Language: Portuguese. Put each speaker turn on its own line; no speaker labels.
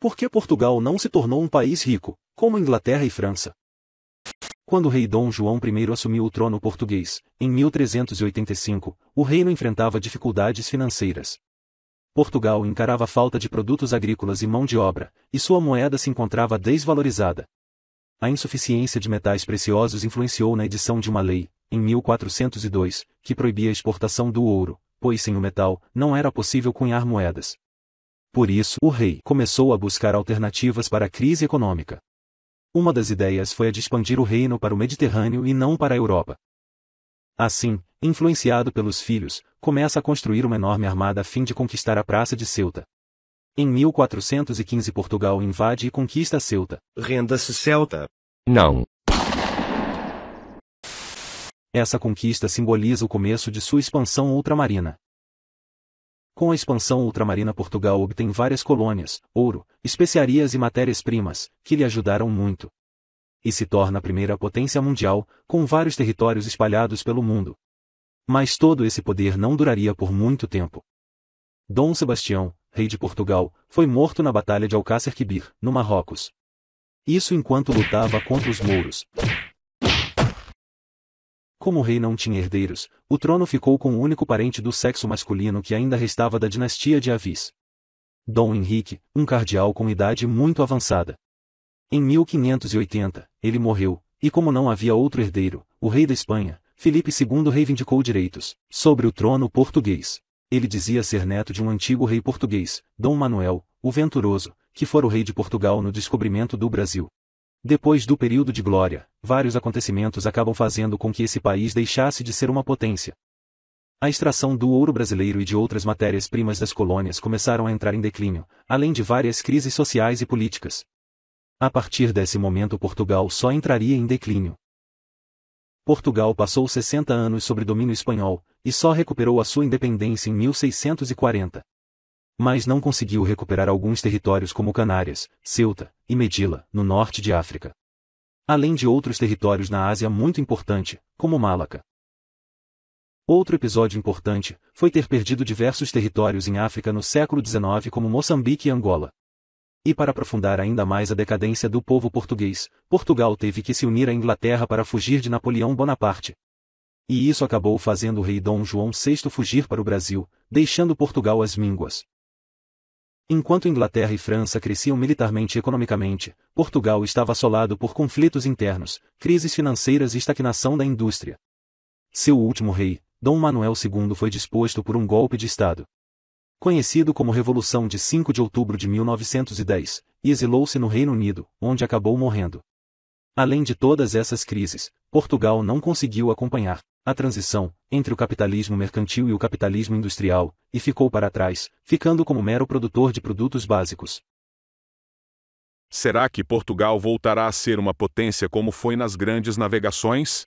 Por que Portugal não se tornou um país rico, como Inglaterra e França? Quando o rei Dom João I assumiu o trono português, em 1385, o reino enfrentava dificuldades financeiras. Portugal encarava falta de produtos agrícolas e mão de obra, e sua moeda se encontrava desvalorizada. A insuficiência de metais preciosos influenciou na edição de uma lei, em 1402, que proibia a exportação do ouro, pois sem o metal, não era possível cunhar moedas. Por isso, o rei começou a buscar alternativas para a crise econômica. Uma das ideias foi a de expandir o reino para o Mediterrâneo e não para a Europa. Assim, influenciado pelos filhos, começa a construir uma enorme armada a fim de conquistar a Praça de Ceuta. Em 1415 Portugal invade e conquista Ceuta. Renda-se Ceuta. Não. Essa conquista simboliza o começo de sua expansão ultramarina. Com a expansão ultramarina Portugal obtém várias colônias, ouro, especiarias e matérias-primas, que lhe ajudaram muito. E se torna a primeira potência mundial, com vários territórios espalhados pelo mundo. Mas todo esse poder não duraria por muito tempo. Dom Sebastião, rei de Portugal, foi morto na Batalha de Alcácer Quibir, no Marrocos. Isso enquanto lutava contra os mouros, como o rei não tinha herdeiros, o trono ficou com o único parente do sexo masculino que ainda restava da dinastia de Avis. Dom Henrique, um cardeal com idade muito avançada. Em 1580, ele morreu, e como não havia outro herdeiro, o rei da Espanha, Felipe II reivindicou direitos sobre o trono português. Ele dizia ser neto de um antigo rei português, Dom Manuel, o Venturoso, que fora o rei de Portugal no descobrimento do Brasil. Depois do período de glória, vários acontecimentos acabam fazendo com que esse país deixasse de ser uma potência. A extração do ouro brasileiro e de outras matérias-primas das colônias começaram a entrar em declínio, além de várias crises sociais e políticas. A partir desse momento Portugal só entraria em declínio. Portugal passou 60 anos sob domínio espanhol, e só recuperou a sua independência em 1640 mas não conseguiu recuperar alguns territórios como Canárias, Ceuta e Medila, no norte de África. Além de outros territórios na Ásia muito importante, como Malaca. Outro episódio importante foi ter perdido diversos territórios em África no século XIX como Moçambique e Angola. E para aprofundar ainda mais a decadência do povo português, Portugal teve que se unir à Inglaterra para fugir de Napoleão Bonaparte. E isso acabou fazendo o rei Dom João VI fugir para o Brasil, deixando Portugal às mínguas. Enquanto Inglaterra e França cresciam militarmente e economicamente, Portugal estava assolado por conflitos internos, crises financeiras e estagnação da indústria. Seu último rei, Dom Manuel II foi disposto por um golpe de Estado. Conhecido como Revolução de 5 de outubro de 1910, e exilou-se no Reino Unido, onde acabou morrendo. Além de todas essas crises, Portugal não conseguiu acompanhar a transição, entre o capitalismo mercantil e o capitalismo industrial, e ficou para trás, ficando como mero produtor de produtos básicos. Será que Portugal voltará a ser uma potência como foi nas grandes navegações?